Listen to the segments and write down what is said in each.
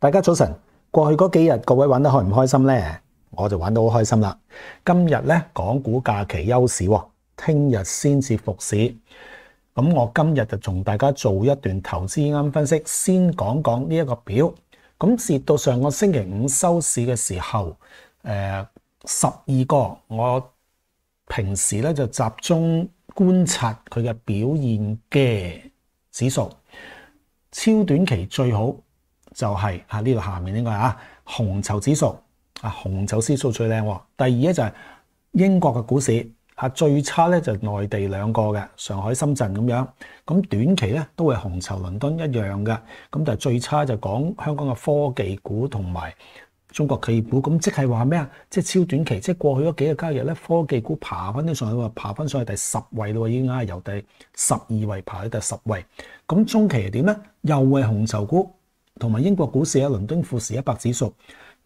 大家早晨，过去嗰几日各位玩得开唔开心呢？我就玩得好开心啦。今日呢，港股假期休市，听日先至复市。咁我今日就同大家做一段投资啱分析，先讲讲呢一个表。咁蚀到上个星期五收市嘅时候，诶，十二个我平时呢就集中观察佢嘅表现嘅指数，超短期最好。就係嚇呢度下面呢個啊紅籌指數啊紅籌指數最靚。第二咧就係英國嘅股市嚇最差咧就內地兩個嘅上海、深圳咁樣咁短期咧都會紅籌。倫敦一樣嘅咁，但係最差就講香港嘅科技股同埋中國企業股咁，即係話咩啊？即係超短期，即係過去嗰幾個交易咧，科技股爬翻啲上去爬翻上去第十位咯，喎，已經啊由第十二位爬到第十位。咁中期係點咧？又係紅籌股。同埋英國股市啊，倫敦富士一百指數，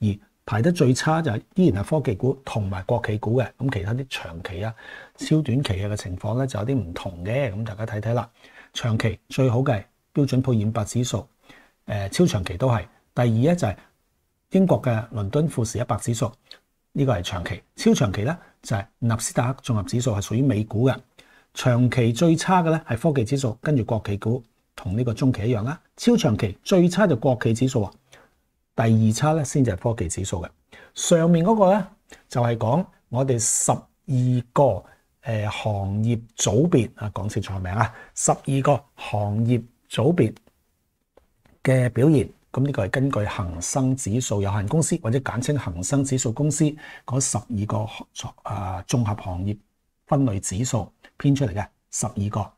而排得最差就係依然係科技股同埋國企股嘅。咁其他啲長期啊、超短期嘅嘅情況咧，就有啲唔同嘅。咁大家睇睇啦，長期最好嘅標準普爾五百指數，誒超長期都係。第二咧就係英國嘅倫敦富士一百指數，呢個係長期、超長期咧就係纳斯達克綜合指數係屬於美股嘅。長期最差嘅咧係科技指數，跟住國企股。同呢個中期一樣啦，超長期最差就國企指數啊，第二差咧先就係科技指數嘅。上面嗰個咧就係講我哋十二個誒行業組別啊，講清楚名啊，十二個行業組別嘅表現。咁呢個係根據恒生指數有限公司或者簡稱恒生指數公司嗰十二個啊綜合行業分類指數編出嚟嘅，十二個。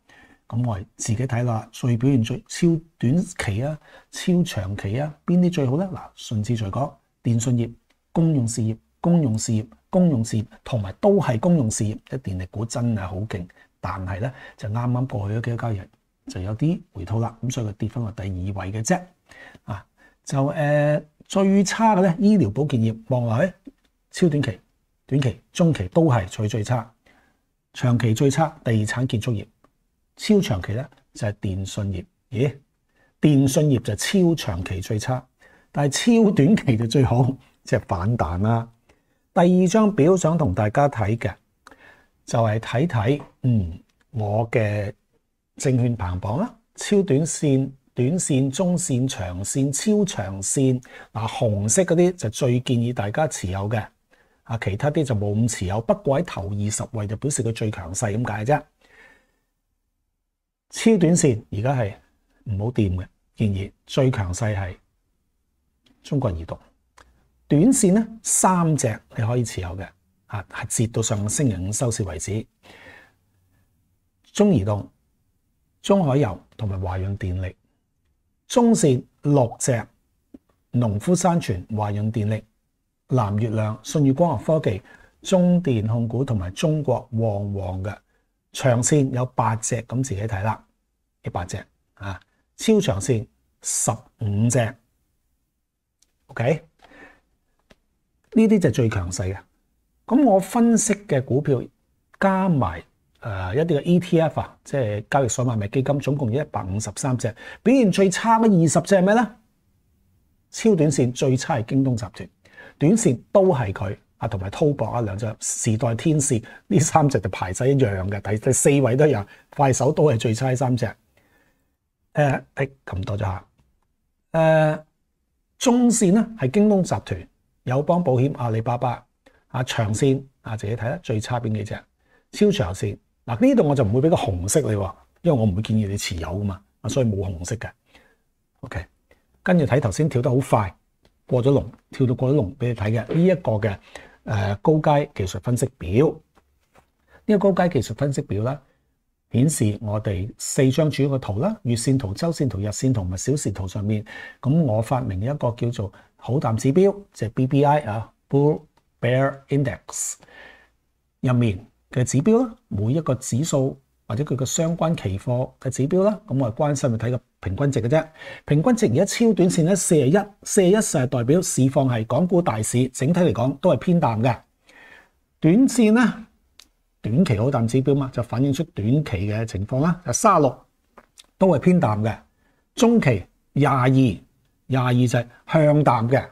咁我自己睇啦，所以表現最超短期啊、超長期啊，邊啲最好咧？嗱，順次在講電信業、公用事業、公用事業、公用事業同埋都係公用事業一電力股真係好勁，但係咧就啱啱過去咗幾多交易日就有啲回吐啦，咁所以佢跌翻落第二位嘅啫。啊，就誒最差嘅咧醫療保健業，望落去超短期、短期、中期都係取最差，長期最差地產建築業。超長期咧就係電信業，咦？電信業就超長期最差，但係超短期就最好，即係反彈啦。第二張表想同大家睇嘅就係睇睇，嗯，我嘅證券排行榜啦。超短線、短線、中線、長線、超長線嗱，紅色嗰啲就最建議大家持有嘅，啊，其他啲就冇咁持有。不過喺頭二十位就表示佢最強勢咁解啫。超短線而家係唔好掂嘅，建議最強勢係中國移動。短線咧三隻你可以持有嘅，啊係截到上個星期五收市為止。中移動、中海油同埋華潤電力。中線六隻：農夫山泉、華潤電力、藍月亮、信譽光學科技、中電控股同埋中國旺旺嘅。長線有八隻，咁自己睇啦。一百只啊，超长线十五只，OK，呢啲就最强势嘅。咁我分析嘅股票加埋誒一啲嘅 ETF 啊，即系交易所買卖基金，總共一百五十三隻。表現最差嘅二十隻系咩咧？超短線最差係京東集團，短線都係佢啊，同埋滔博啊兩隻，時代天使呢三隻就排晒一樣嘅，第第四位都有快手，都係最差三隻。诶，诶，揿多咗下。诶，中线咧系京东集团、友邦保险、阿里巴巴。啊，长线啊自己睇啦，最差边几只？超长线嗱呢度我就唔会俾个红色你，因为我唔会建议你持有噶嘛，啊所以冇红色嘅。OK，跟住睇头先跳得好快，过咗龙，跳到过咗龙俾你睇嘅呢一个嘅诶高阶技术分析表，呢个高阶技术分析表啦。顯示我哋四張主要嘅圖啦，月線圖、周線圖、日線圖同埋小時圖上面，咁我發明一個叫做好淡指標，就 BBI 啊，bull bear index 入面嘅指標啦。每一個指數或者佢嘅相關期貨嘅指標啦，咁我係關心去睇個平均值嘅啫。平均值而家超短線咧四廿一，四廿一就係代表市況係港股大市整體嚟講都係偏淡嘅，短線咧。短期好淡指標嘛，就反映出短期嘅情況啦。就卅六都係偏淡嘅，中期廿二廿二就係向淡嘅，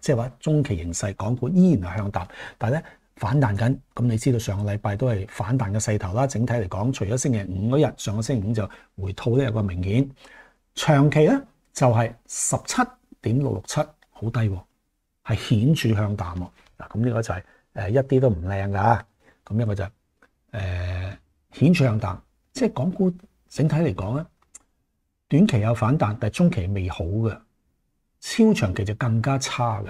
即係話中期形勢港股依然係向淡，但係咧反彈緊。咁你知道上個禮拜都係反彈嘅勢頭啦。整體嚟講，除咗星期五嗰日，上個星期五就回吐咧有個明顯。長期咧就係十七點六六七，好低喎，係顯著向淡喎。嗱，咁呢個就係誒一啲都唔靚㗎。咁一個就誒顯向彈，即係港股整體嚟講咧，短期有反彈，但係中期未好嘅，超長期就更加差嘅。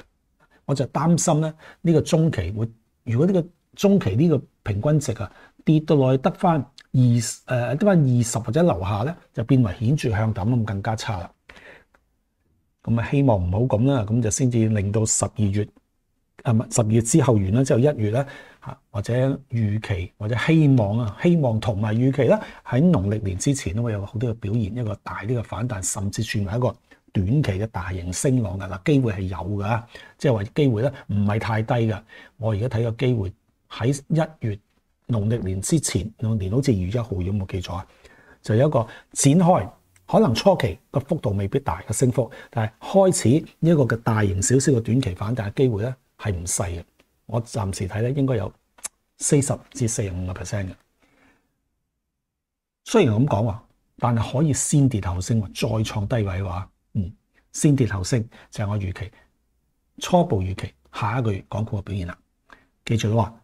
我就擔心咧，呢個中期會，如果呢個中期呢個平均值啊跌到去得翻二誒得翻二十或者留下咧，就變為顯著向淡，咁更加差啦。咁啊，希望唔好咁啦，咁就先至令到十二月啊十二月之後完啦，之後一月咧。或者預期或者希望啊，希望同埋預期咧，喺農曆年之前都會有好啲嘅表現，一個大啲嘅反彈，甚至算埋一個短期嘅大型升浪嘅嗱，機會係有㗎，即係話機會咧唔係太低嘅。我而家睇個機會喺一月農曆年之前，兩年好似二月一號有冇記錯啊？就有一個展開，可能初期個幅度未必大嘅升幅，但係開始呢一個嘅大型少少嘅短期反彈嘅機會咧係唔細嘅。我暫時睇咧，應該有四十至四十五個 percent 嘅。雖然我咁講話，但系可以先跌後升，再創低位嘅話，嗯，先跌後升就係我預期初步預期下一個月港股嘅表現啦。記住啦，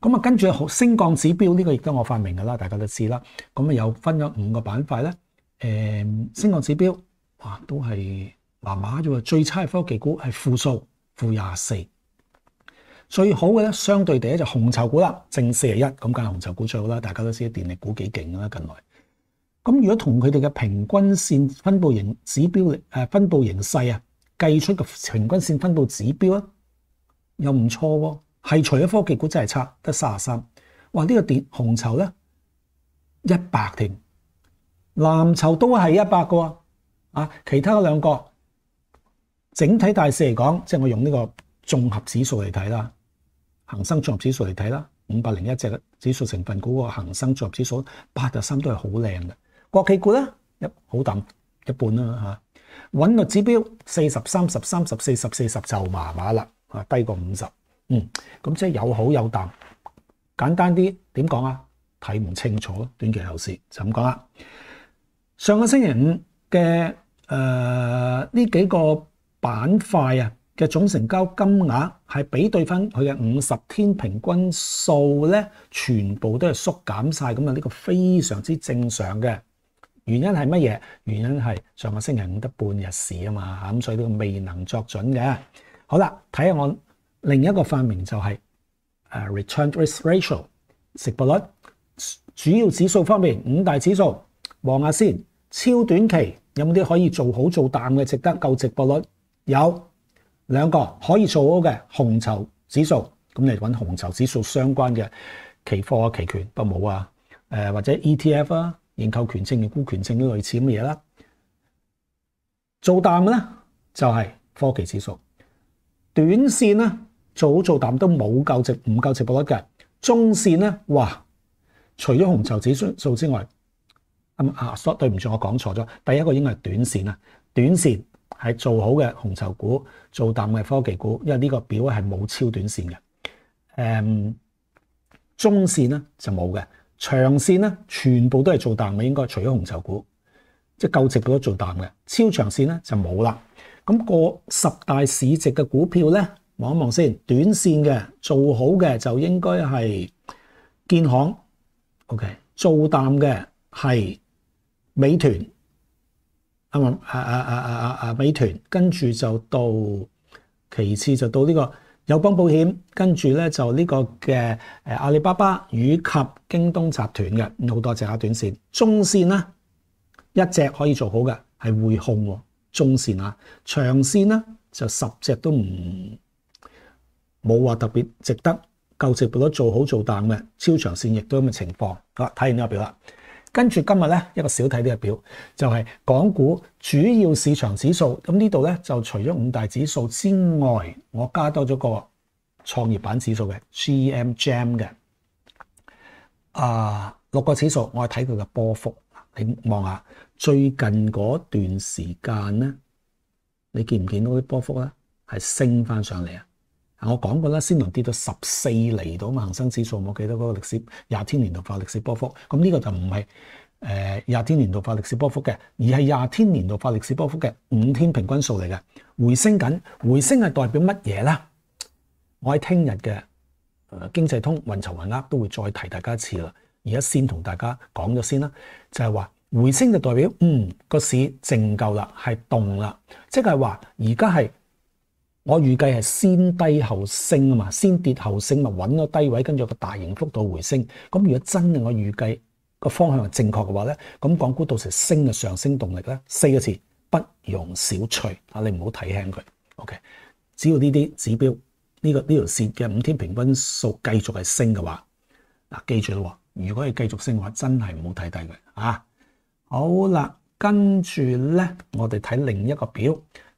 咁啊跟住好升降指標呢個亦都我發明㗎啦，大家都知啦。咁啊有分咗五個板塊咧，誒升降指標哇都係麻麻啫喎，最差嘅科技股係負數，負廿四。最好嘅咧，相對第一就紅籌股啦，正四十一咁，梗係紅籌股最好啦。大家都知電力股幾勁噶啦，近來。咁如果同佢哋嘅平均線分布型指標誒分布形勢啊，計出個平均線分布指標啊，又唔錯喎，係除咗科技股真係差，得三十三。哇！呢個電紅籌咧一百添，藍籌都係一百個啊。其他嗰兩個，整體大市嚟講，即係我用呢個綜合指數嚟睇啦。恒生综合指數嚟睇啦，五百零一隻指數成分股個恒生综合指數八十三都係好靚嘅，國企股咧一好等，一半啦嚇，穩率指標四十三、十三、十四、十四十就麻麻啦啊低過五十，嗯，咁即係有好有淡。簡單啲點講啊？睇唔清楚，短期后市就咁講啦。上個星期五嘅诶呢幾個板塊啊。嘅總成交金額係比對翻佢嘅五十天平均數咧，全部都係縮減晒。咁啊！呢個非常之正常嘅原因係乜嘢？原因係上個星期五得半日市啊嘛，咁所以都未能作準嘅。好啦，睇下我另一個發明就係誒 return risk ratio 殖波率主要指數方面五大指數望下先，超短期有冇啲可以做好做淡嘅值得夠殖波率有？兩個可以做嘅紅籌指數，咁嚟揾紅籌指數相關嘅期貨啊、期權不冇啊，誒或者 ETF 啊、認購權證、認沽權證類似咁嘅嘢啦。做淡咧就係科技指數，短線咧做做淡都冇夠值、唔夠值保率嘅。中線咧哇，除咗紅籌指數之外，咁阿叔對唔住，我講錯咗，第一個應該係短線啊，短線。係做好嘅紅籌股，做淡嘅科技股，因為呢個表係冇超短線嘅。誒，中線咧就冇嘅，長線咧全部都係做淡嘅，應該除咗紅籌股，即係夠值都做淡嘅。超長線咧就冇啦。咁個十大市值嘅股票咧，望一望先，短線嘅做好嘅就應該係建行。O K，做淡嘅係美團。啊啊啊啊啊啊！美團，跟住就到其次就到呢個友邦保險，跟住咧就呢個嘅誒阿里巴巴以及京東集團嘅，好多隻啊短線，中線咧一隻可以做好嘅係匯控喎，中線啊，長線咧就十隻都唔冇話特別值得夠值，如都做好做淡嘅超長線亦都咁嘅情況，好睇完呢個表啦。跟住今日咧，一個小睇啲嘅表就係港股主要市場指數。咁呢度咧就除咗五大指數之外，我加多咗個創業板指數嘅 g M JAM 嘅。啊，六個指數我睇佢嘅波幅。你望下最近嗰段時間咧，你見唔見到啲波幅咧？係升翻上嚟啊！我講過啦，先輪跌到十四厘到嘛，恒生指數我記得嗰個歷史廿天年度化歷史波幅，咁呢個就唔係誒廿天年度化歷史波幅嘅，而係廿天年度化歷史波幅嘅五天平均數嚟嘅，回升緊，回升係代表乜嘢咧？我喺聽日嘅經濟通運籌混握都會再提大家一次啦，而家先同大家講咗先啦，就係話回升就代表嗯個市剩夠啦，係動啦，即係話而家係。我預計係先低後升啊嘛，先跌後升，咪揾個低位，跟住個大型幅度回升。咁如果真係我預計個方向係正確嘅話咧，咁港股到時升嘅上升動力咧，四個字不容小觑啊！你唔好睇輕佢。OK，只要呢啲指標呢個呢條線嘅五天平均數繼續係升嘅話，嗱記住咯，如果係繼續升嘅話，真係唔好睇低佢啊！好啦，跟住咧，我哋睇另一個表。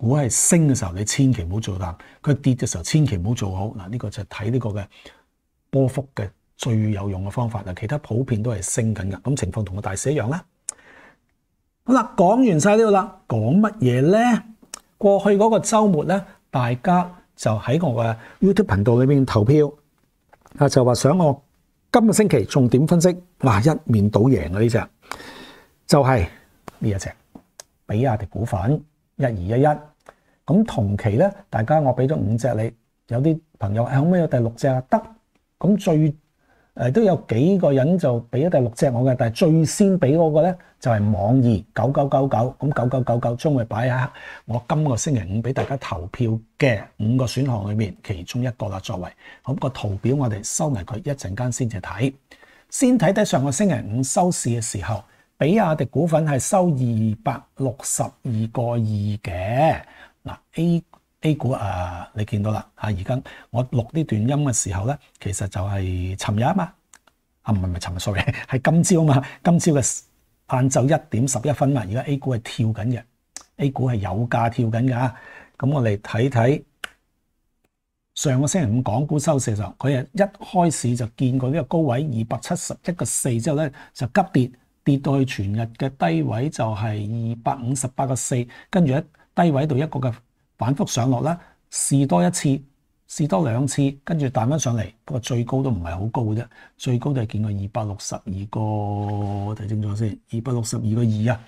股係升嘅時候，你千祈唔好做淡；佢跌嘅時候，千祈唔好做好。嗱，呢個就睇呢個嘅波幅嘅最有用嘅方法啦。其他普遍都係升緊嘅。咁情況同我大市一樣啦。好啦，講完晒呢度啦，講乜嘢咧？過去嗰個週末咧，大家就喺我嘅 YouTube 頻道裏面投票，啊，就話想我今個星期重點分析哇一面倒贏嘅呢只，就係呢一隻比亞迪股份一二一一。咁同期咧，大家我俾咗五只你，有啲朋友喺后尾有第六只啊得。咁最诶都有几个人就俾咗第六只我嘅，但系最先俾我個咧就系网易九九九九咁九九九九将会摆喺我今个星期五俾大家投票嘅五个选项里面其中一个啦，作为咁个图表我哋收埋佢一阵间先至睇。先睇睇上个星期五收市嘅时候，比亚迪股份系收二百六十二个二嘅。嗱，A A 股啊，你見到啦嚇！而家我錄呢段音嘅時候咧，其實就係尋日啊嘛，啊唔係唔係尋日，y 係今朝啊嘛，今朝嘅晏晝一點十一分嘛。而家 A 股係跳緊嘅，A 股係有價跳緊㗎。咁我哋睇睇上個星期五港股收市時候，佢係一開始就見過呢個高位二百七十一個四之後咧，就急跌跌到去全日嘅低位就係二百五十八個四，跟住一。低位度一個嘅反覆上落啦，試多一次，試多兩次，跟住彈翻上嚟。不過最高都唔係好高嘅啫，最高都係見過二百六十二個，睇清楚先，二百六十二個二啊，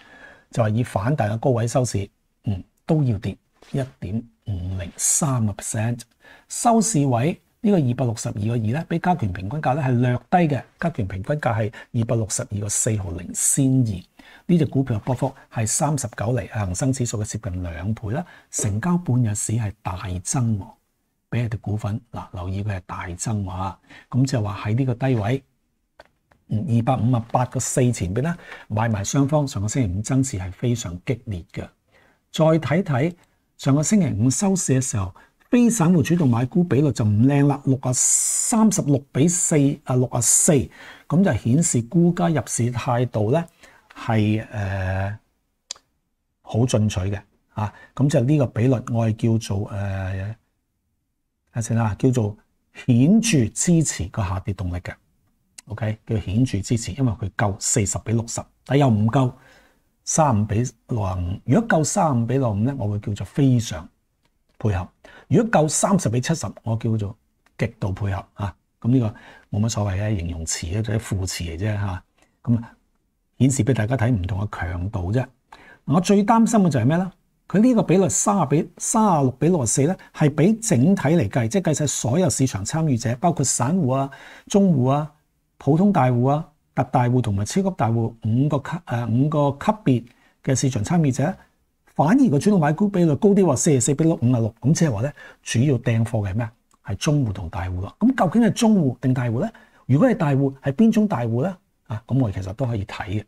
就係以反彈嘅高位收市，嗯，都要跌一點五零三個 percent。收市位呢個二百六十二個二咧，比加權平均價咧係略低嘅，加權平均價係二百六十二個四毫零先二。呢只股票嘅波幅係三十九厘，恒生指數嘅接近兩倍啦。成交半日市係大增俾一哋股份嗱，留意佢係大增喎咁就話喺呢個低位二百五啊八個四前邊啦，買埋雙方上個星期五增持係非常激烈嘅。再睇睇上個星期五收市嘅時候，非散户主動買股比率就唔靚啦，六啊三十六比四啊六啊四，咁就顯示估家入市態度咧。系誒好進取嘅嚇，咁就呢個比率我係叫做誒等先啦，叫做顯著支持個下跌動力嘅，OK 叫顯著支持，因為佢夠四十比六十，但又唔夠三五比六五。如果夠三五比六五咧，我會叫做非常配合；如果夠三十比七十，我叫做極度配合啊！咁呢個冇乜所謂嘅形容詞，就係副詞嚟啫嚇，咁。顯示俾大家睇唔同嘅強度啫。我最擔心嘅就係咩咧？佢呢個比率三啊比三啊六比六十四咧，係比整體嚟計，即係計晒所有市場參與者，包括散户啊、中户啊、普通大户啊、特大户同埋超級大户五個級誒五個級別嘅市場參與者，反而個主動買股比率高啲，話四十四比六五啊六，咁即係話咧，主要訂貨嘅係咩？係中户同大户咯。咁究竟係中户定大户咧？如果係大户，係邊種大户咧？啊，咁我哋其實都可以睇嘅。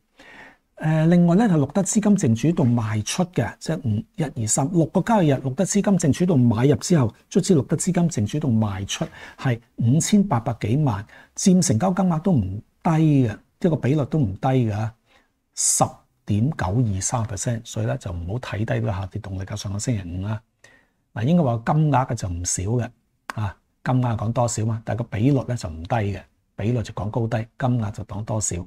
誒，另外咧，係六德資金淨主動賣出嘅，即係五、一、二、三六個交易日，六德資金淨主動買入之後，卒之六德資金淨主動賣出係五千八百幾萬，佔成交金額都唔低嘅，一個比率都唔低嘅，十點九二三 percent，所以咧就唔好睇低個下跌動力啊！上個星期五啦，嗱應該話金額嘅就唔少嘅，啊金額講多少嘛，但係個比率咧就唔低嘅，比率就講高低，金額就講多少。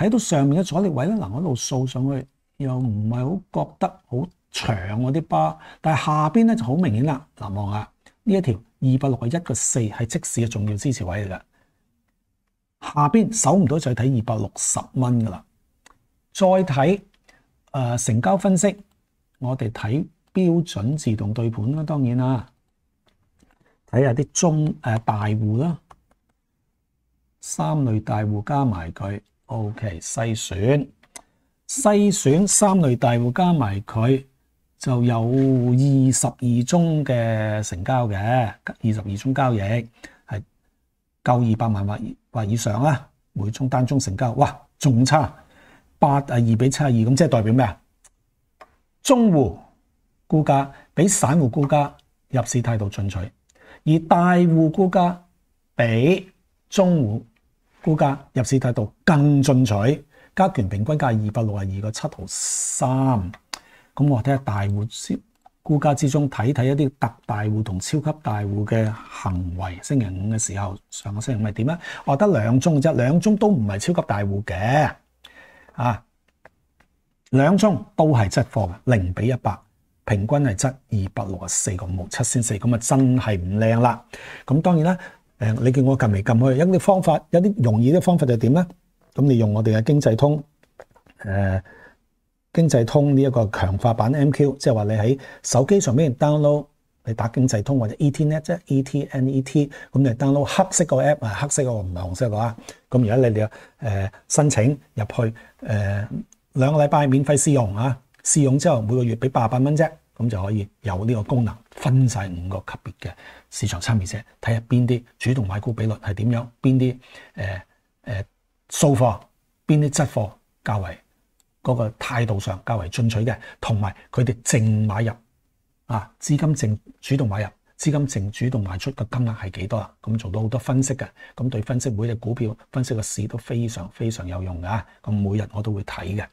睇到上面嘅阻力位咧，嗱我一路掃上去又唔係好覺得好長嗰啲巴，但系下邊咧就好明顯啦，嗱望下呢一條二百六十一個四係即市嘅重要支持位嚟噶，下邊守唔到就睇二百六十蚊噶啦，再睇誒成交分析，我哋睇標準自動對盤啦，當然啦，睇下啲中誒大户啦，三類大户加埋佢。O.K. 篩選篩選三類大户加埋佢，就有二十二宗嘅成交嘅，二十二宗交易係夠二百萬或或以上啊！每宗單宗成交，哇，仲差八啊二比七啊二，咁即係代表咩啊？中户估價比散户估價入市態度進取，而大户估價比中户。估價入市態度更進取，加權平均價二百六十二個七毫三。咁我睇下大户先，估價之中睇睇一啲特大户同超級大戶嘅行為。星期五嘅時候，上個星期五係點咧？我得兩宗啫，兩宗都唔係超級大戶嘅啊，兩宗都係质货嘅，零比一百，平均係质二百六十四個六七先四，咁啊真係唔靚啦。咁當然啦。誒，你叫我撳嚟撳去，有啲方法，有啲容易啲方法就點咧？咁你用我哋嘅經濟通，誒經濟通呢一個強化版 MQ，即係話你喺手機上面 download，你打經濟通或者 ETnet，ETNET，咁你 download 黑色個 app 啊，黑色個唔係紅色個啊。咁而家你哋誒申請入去，誒兩個禮拜免費試用啊，試用之後每個月俾八百蚊啫，咁就可以有呢個功能。分晒五個級別嘅市場參與者，睇下邊啲主動買股比率係點樣，邊啲誒誒掃貨，邊啲質貨較為嗰個態度上較為進取嘅，同埋佢哋淨買入啊資金淨主動買入，資金淨主動賣出嘅金額係幾多啊？咁做到好多分析嘅，咁對分析每隻股票、分析個市都非常非常有用噶。咁每日我都會睇嘅，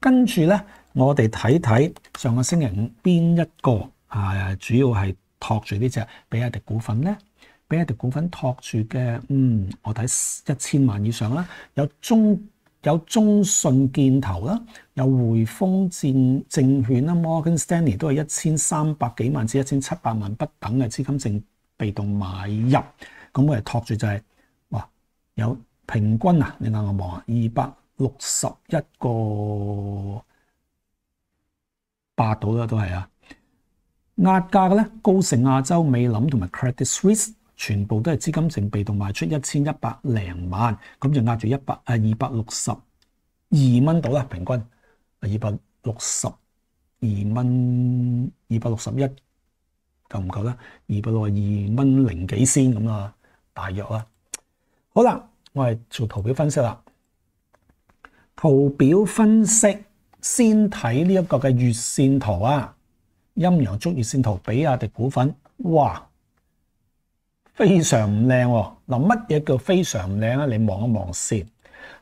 跟住咧，我哋睇睇上個星期五邊一個。啊，主要係托住呢只比亞迪股份咧，比亞迪股份托住嘅，嗯，我睇一千萬以上啦，有中有中信建投啦，有匯豐證证券啦，morgan stanley 都係一千三百幾萬至一千七百萬不等嘅資金正被動買入，咁我哋托住就係，哇，有平均啊，你嗌我望啊，二百六十一個八到啦，都係啊～壓價嘅咧，高盛、亞洲、美林同埋 Credit Suisse 全部都係資金净被動賣出一千一百零萬，咁就壓住一百誒二百六十二蚊到啦，平均二百六十二蚊，二百六十一夠唔夠咧？二百六二蚊零幾先咁啊，大約啦。好啦，我係做圖表分析啦。圖表分析先睇呢一個嘅月線圖啊。阴阳足热线图比亚迪股份，哇，非常唔靓。嗱，乜嘢叫非常唔靓咧？你望一望先。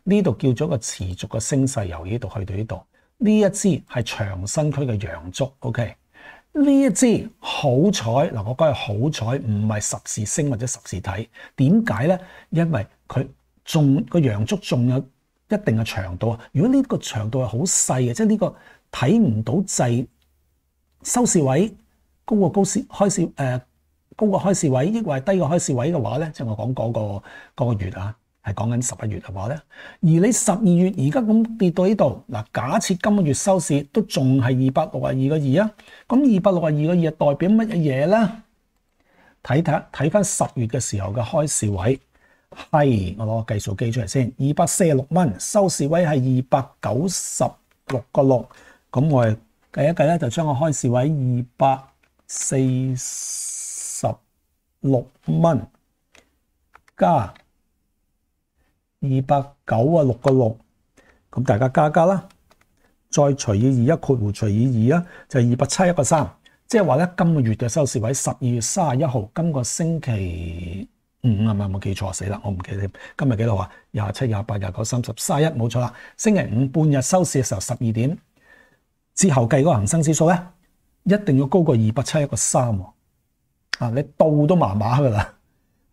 呢度叫咗个持续嘅升势，由呢度去到呢度。呢一支系长身区嘅阳烛，OK。呢一支好彩，嗱，我讲系好彩，唔系十字升或者十字体。点解咧？因为佢仲个阳烛仲有一定嘅长度啊。如果呢个长度系好细嘅，即系呢个睇唔到掣。收市位高過高市開市誒高過開市位，抑或係低過開市位嘅話咧？即係我講嗰個嗰個月啊，係講緊十一月嘅話咧。而你十二月而家咁跌到呢度，嗱，假設今個月收市都仲係二百六啊二個二啊，咁二百六啊二個二啊代表乜嘢咧？睇睇睇翻十月嘅時候嘅開市位，係我攞個計數機出嚟先，二百四十六蚊，收市位係二百九十六個六，咁我系計一計咧，就將我開市位二百四十六蚊加二百九啊六個六，咁大家加加啦。再除以二一括弧除以二啊，就二百七一個三。即係話咧，今個月嘅收市位十二月三十一號，今個星期五啊，咪冇記錯死啦，我唔記得今日幾多啊？廿七、廿八、廿九、三十、三十一，冇錯啦。星期五半日收市嘅時候十二點。之後計嗰個生指數咧，一定要高過二百七一個三喎，啊，你到都麻麻噶啦，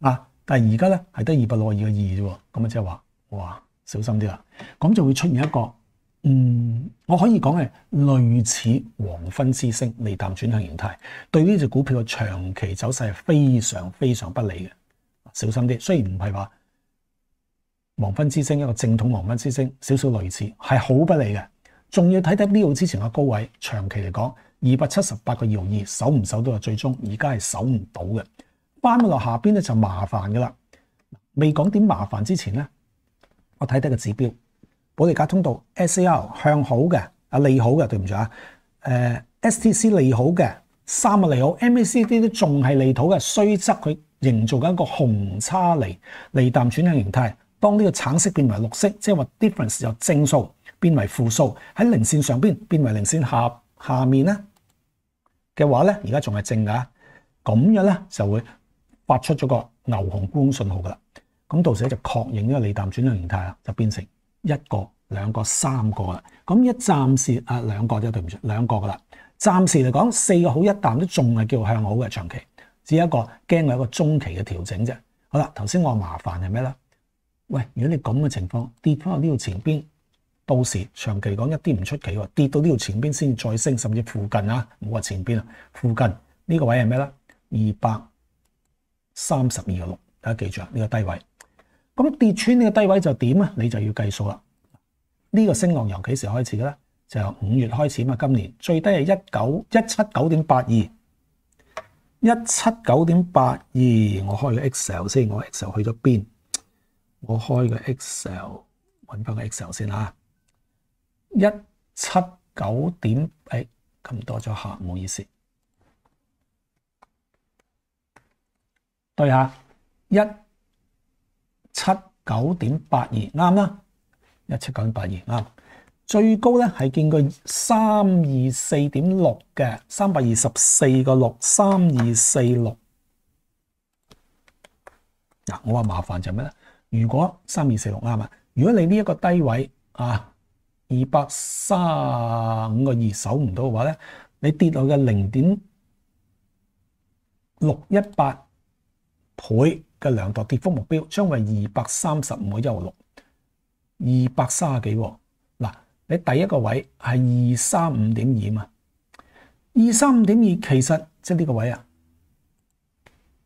啊，但係而家咧係得二百六二个二啫喎，咁啊即係話，哇，小心啲啦，咁就會出現一個，嗯，我可以講係類似黃昏之星、利淡轉向形態，對呢只股票嘅長期走勢係非常非常不利嘅，小心啲。雖然唔係話黃昏之星一個正統黃昏之星，少少類似，係好不利嘅。仲要睇睇呢個之前嘅高位，長期嚟講，二百七十八個二毫二守唔守到啊？最終而家係守唔到嘅。翻落下邊咧就麻煩噶啦。未講點麻煩之前咧，我睇睇個指標，保利格通道 S A L 向好嘅，啊利好嘅對唔住啊，誒 S T C 利好嘅，三個利好，M A C D 都仲係利好嘅，雖則佢營造緊一個紅叉嚟，離淡轉向形態，當呢個橙色變為綠色，即係話 difference 有正數。变为负数喺零线上边，变为零线下下面咧嘅话咧，而家仲系正噶咁样咧，就会发出咗个牛熊光信号噶啦。咁到时咧就确认呢个利淡转量形态啦，就变成一个、两个、三个啦。咁一暂时啊，两个啫，对唔住，两个噶啦。暂时嚟讲，四个好一淡都仲系叫向好嘅长期，只一个惊系一个中期嘅调整啫。好啦，头先我话麻烦系咩咧？喂，如果你咁嘅情况跌翻喺呢度前边。到時長期講一啲唔出奇喎，跌到呢條前邊先再升，甚至附近啊，唔好話前邊啊，附近呢個位係咩咧？二百三十二個六，大家記住啊，呢個低位。咁跌穿呢個低位就點啊？你就要計數啦。呢個升浪由幾時開始嘅咧？就由五月開始啊嘛，今年最低係一九一七九點八二，一七九點八二。我開個 Excel 先，我 Excel 去咗邊？我開個 Excel 揾翻個 Excel 先啊。一七九點，哎，咁多咗下，唔好意思。對下，一七九點八二，啱啦。一七九點八二，啱。最高咧係見過三二四點六嘅，三百二十四个六，三二四六。嗱，我話麻煩就咩咧？如果三二四六啱啊，如果你呢一個低位啊。二百三十五个二守唔到嘅话咧，你跌落嘅零点六一八倍嘅量度跌幅目标，将为二百三十五个一毫六，二百三幾几？嗱，你第一个位系二三五点二嘛？二三五点二，其实即系呢个位啊。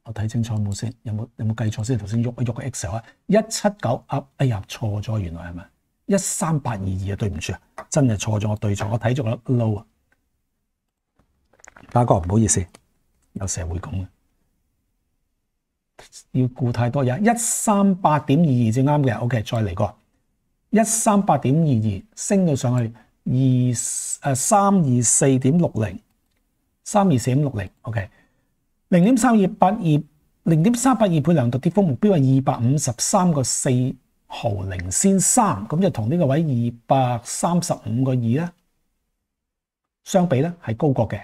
我睇清楚冇先，有冇有冇计错先？头先喐一喐个 Excel 啊，一七九 up，哎呀错咗，原来系咪？一三八二二啊，對唔住啊，真係錯咗我對錯，我睇咗個 low 啊，大哥唔好意思，有社會咁嘅，要顧太多嘢，一三八點二二最啱嘅，OK，再嚟個一三八點二二升到上去二诶三二四點六零，三二四點六零，OK，零點三二八二零點三八二倍量度跌幅目標係二百五十三個四。毫零先三，咁就同呢個位二百三十五個二咧相比咧，係高過嘅。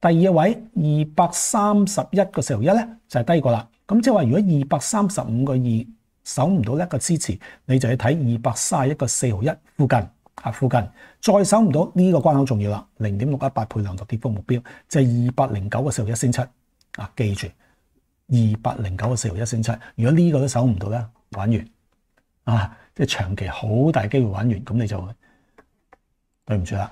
第二個位二百三十一個四毫一咧，就係低過啦。咁即係話，如果二百三十五個二守唔到一個支持，你就要睇二百三十一個四毫一附近啊，附近再守唔到呢個關口重要啦。零點六一八倍量度跌幅目標就係二百零九個四毫一升七啊，記住二百零九個四毫一升七。如果呢個都守唔到咧～玩完啊！即系长期好大机会玩完，咁你就对唔住啦。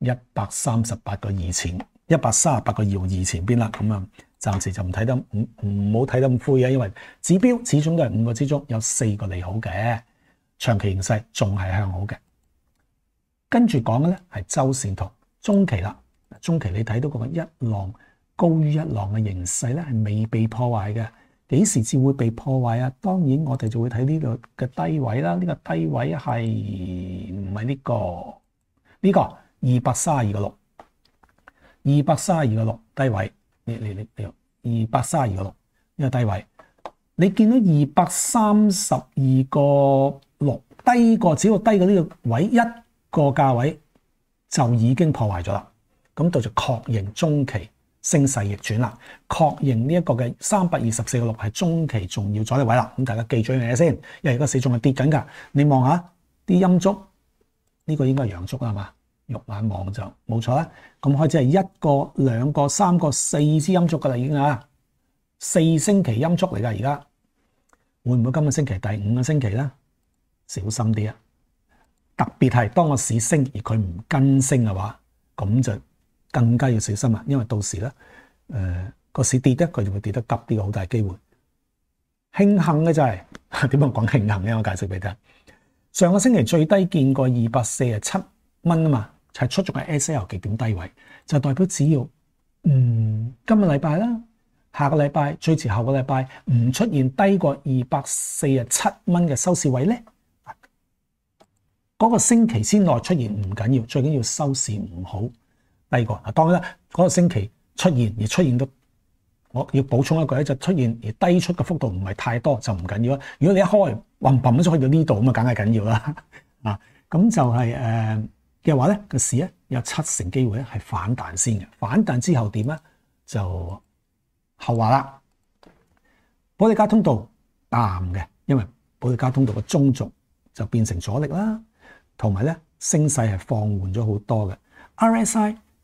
一百三十八个二前，一百三十八个摇二前边啦。咁啊，暂时就唔睇得唔唔好睇得咁灰啊，因为指标始终都系五个之中有四个利好嘅，长期形势仲系向好嘅。跟住讲嘅咧系周线图中期啦，中期你睇到嗰个一浪高于一浪嘅形势咧，系未被破坏嘅。幾時至會被破壞啊？當然我哋就會睇呢個嘅低位啦。呢個低位係唔係呢個？呢個二百三十二個六，二百三十二個六低位。你你你你，二百三十二個六呢個低位，你見到二百三十二個六低過，只要低過呢個位一個價位就已經破壞咗啦。咁到就確認中期。升勢逆轉啦，確認呢一個嘅三百二十四个六係中期重要阻力位啦。咁大家記住嘢先，因為個市仲係跌緊㗎。你望下啲陰足，呢個應該係陽足啦，係嘛？肉眼望就冇錯啦。咁開始係一個、兩個、三個、四支陰足㗎啦，已經啊，四星期陰足嚟㗎。而家會唔會今個星期第五個星期咧？小心啲啊！特別係當個市升而佢唔跟升嘅話，咁就～更加要小心啊！因為到時咧，誒個市跌咧，佢就會跌得急啲好大機會。慶幸嘅就係 點样講慶幸咧？我解釋俾你。上個星期最低見過二百四十七蚊啊嘛，就係出咗个 S L 極點低位，就代表只要嗯今日禮拜啦，下個禮拜最遲下個禮拜唔出現低過二百四十七蚊嘅收市位咧，嗰個星期先內出現唔緊要，最緊要收市唔好。第二個啊，當然啦，嗰個星期出現而出現到，我要補充一句咧，就出現而低出嘅幅度唔係太多就唔緊要啦。如果你一開橫砰咗去到呢度咁啊，梗係緊要啦 啊。咁就係誒嘅話咧，個市咧有七成機會咧係反彈先嘅。反彈之後點咧就後話啦。保利加通道淡嘅，因為保利加通道嘅中軸就變成阻力啦，同埋咧升勢係放緩咗好多嘅 R S I。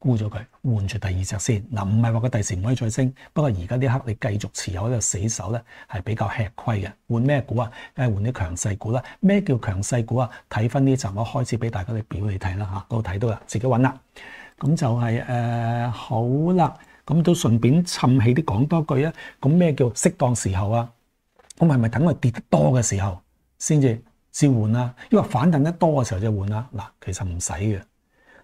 沽咗佢，換住第二隻先。嗱，唔係話佢第時唔可以再升。不過而家呢刻你繼續持有呢個死守咧，係比較吃虧嘅。換咩股啊？誒，換啲強勢股啦。咩叫強勢股啊？睇翻呢集，我開始俾大家嘅表你睇啦嚇。嗰度睇到啦，自己揾啦。咁就係誒好啦。咁都順便趁起啲，講多句啊。咁咩叫適當時候啊？咁係咪等佢跌得多嘅時候先至先換啊？因為反彈得多嘅時候就換啦。嗱，其實唔使嘅。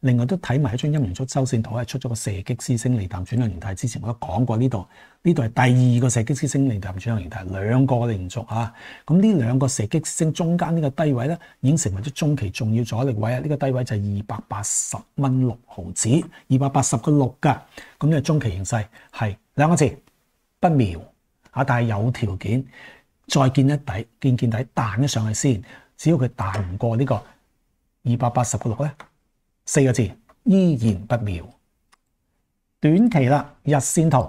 另外都睇埋一張陰陽柱周線圖，係出咗個射擊師星離淡轉向形態。之前我講過呢度，呢度係第二個射擊師星離淡轉向形態，兩個連續啊。咁呢兩個射擊師星中間呢個低位咧，已經成為咗中期重要阻力位啊。呢個低位就係二百八十蚊六毫子，二百八十個六噶。咁呢個中期形勢係兩個字，不妙啊！但係有條件再見一底，見見底彈咗上去先。只要佢彈唔過呢個二百八十個六咧。四个字依然不妙，短期啦，日线图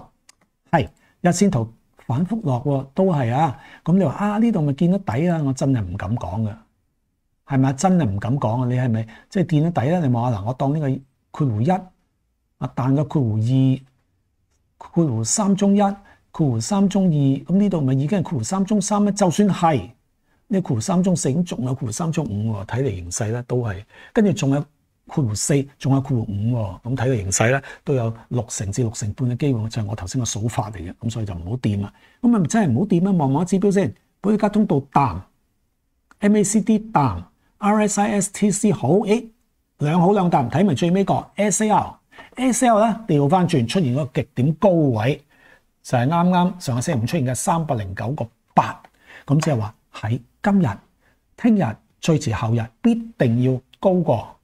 系日线图反复落都系啊。咁你话啊呢度咪见得底啊？我真系唔敢讲噶，系咪真系唔敢讲啊！你系咪即系见得底咧？你望下嗱，我当呢个括弧一啊，但个括弧二括弧三中一括弧三中二咁呢度咪已经括弧三中三？就算系呢括弧三中四，仲有括弧三中五，睇嚟形势咧都係跟住仲有。括弧四仲有括弧五咁睇個形勢咧，都有六成至六成半嘅機會，就係我頭先嘅數法嚟嘅。咁所以就唔好掂啦。咁啊，真係唔好掂啊！望望指標先，保息加通道淡，M A C D 淡，R S I S T C 好，哎兩好兩淡，睇埋最尾個 S A R S A R 咧調翻轉出現個極點高位，就係啱啱上個星期五出現嘅三百零九個八。咁即係話喺今日、聽日、最遲後日必定要高過。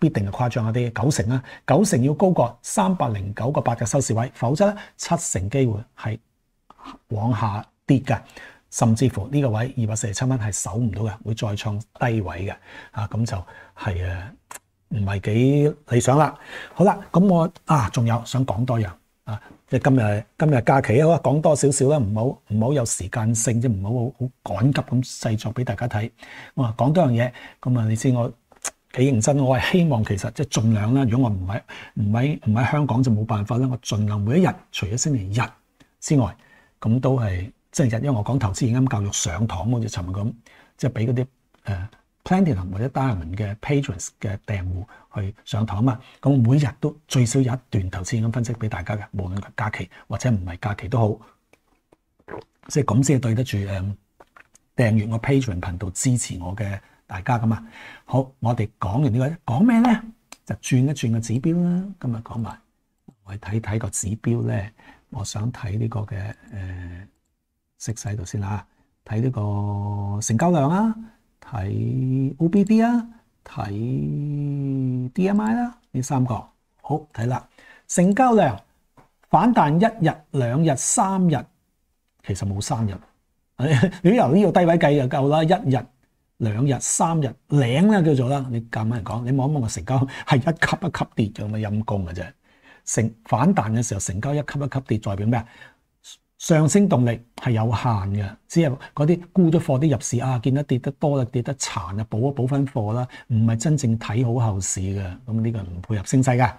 必定係誇張一啲，九成啦，九成要高過三百零九個八嘅收市位，否則七成機會係往下跌嘅，甚至乎呢個位二百四十七蚊係守唔到嘅，會再創低位嘅，啊咁就係誒唔係幾理想啦。好啦，咁我啊仲有想講多樣啊，即今日今日假期啊，講多少少啦，唔好唔好有時間性即唔好好好趕急咁製作俾大家睇。我講多樣嘢，咁啊你知我。幾認真，我係希望其實即係重量啦。如果我唔喺唔喺唔喺香港就冇辦法啦。我盡量每一日，除咗星期日之外，咁都係即係日，因為我講投資金教育上堂，好似尋日咁，即係俾嗰啲誒 platinum 或者 diamond 嘅 patrons 嘅訂户去上堂啊嘛。咁每日都最少有一段投資金分析俾大家嘅，無論假期或者唔係假期都好，即係咁先係對得住誒訂閱我 patron 頻道支持我嘅。大家噶嘛。好，我哋講完呢個，講咩咧？就轉一轉個指標啦。今日講埋，我睇睇個指標咧。我想睇呢個嘅誒息勢度先啊，睇呢個成交量啦，睇 OBD 啦，睇 DMI 啦，呢三個好睇啦。成交量反彈一日、兩日、三日，其實冇三日。旅 遊呢個低位計就夠啦，一日。兩日三日，靚咧叫做啦。你咁樣講，你望一望個成交係一級一級跌，有冇陰功嘅啫？成反彈嘅時候，成交一級一級跌，代表咩啊？上升動力係有限嘅，只係嗰啲沽咗貨啲入市啊，見得跌得多啦，跌得殘啊，補一補翻貨啦，唔係真正睇好後市嘅。咁呢個唔配合升勢嘅。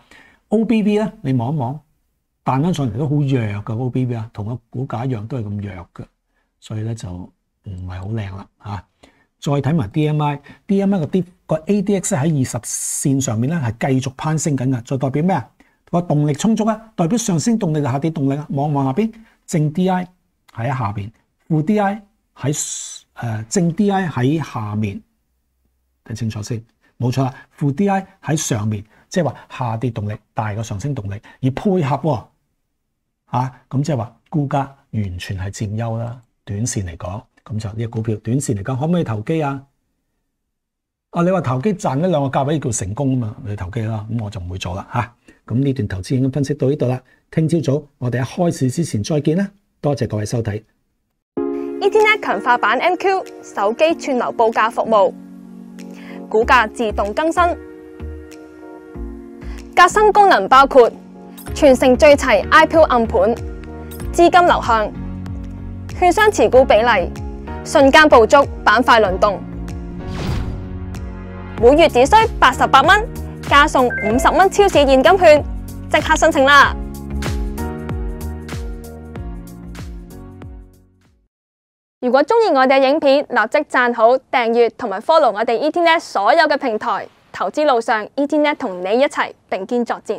O B B 咧，你望一望，彈翻上嚟都好弱嘅 O B B 啊，同個股價一樣都係咁弱嘅，所以咧就唔係好靚啦嚇。再睇埋 DMI，DMI 個 D 個 ADX 喺二十線上面咧，係繼續攀升緊嘅，就代表咩啊？個動力充足啊，代表上升動力就下跌動力啊。望望下邊正 DI 喺下邊，負 DI 喺誒正 DI 喺下面，睇清楚先，冇錯啦。負 DI 喺上面，即係話下跌動力大過上升動力，而配合喎啊，咁即係話估價完全係佔優啦，短線嚟講。咁就呢個股票短線嚟講，可唔可以投機啊？啊，你話投機賺一兩個價位叫成功啊嘛？你投機啦，咁我就唔會做啦吓。咁呢段投資经分析到呢度啦。聽朝早我哋喺開始之前再見啦，多謝各位收睇。e t 一強化版 M Q 手機串流報價服務，股價自動更新，革新功能包括全城聚齊 I P O 暗盤資金流向、券商持股比例。瞬间捕捉，板块轮动，每月只需八十八蚊，加送五十蚊超市现金券，即刻申请啦！如果中意我哋嘅影片，立即赞好、订阅同埋 follow 我哋 ETN 所有嘅平台，投资路上 ETN 同你一齐并肩作战。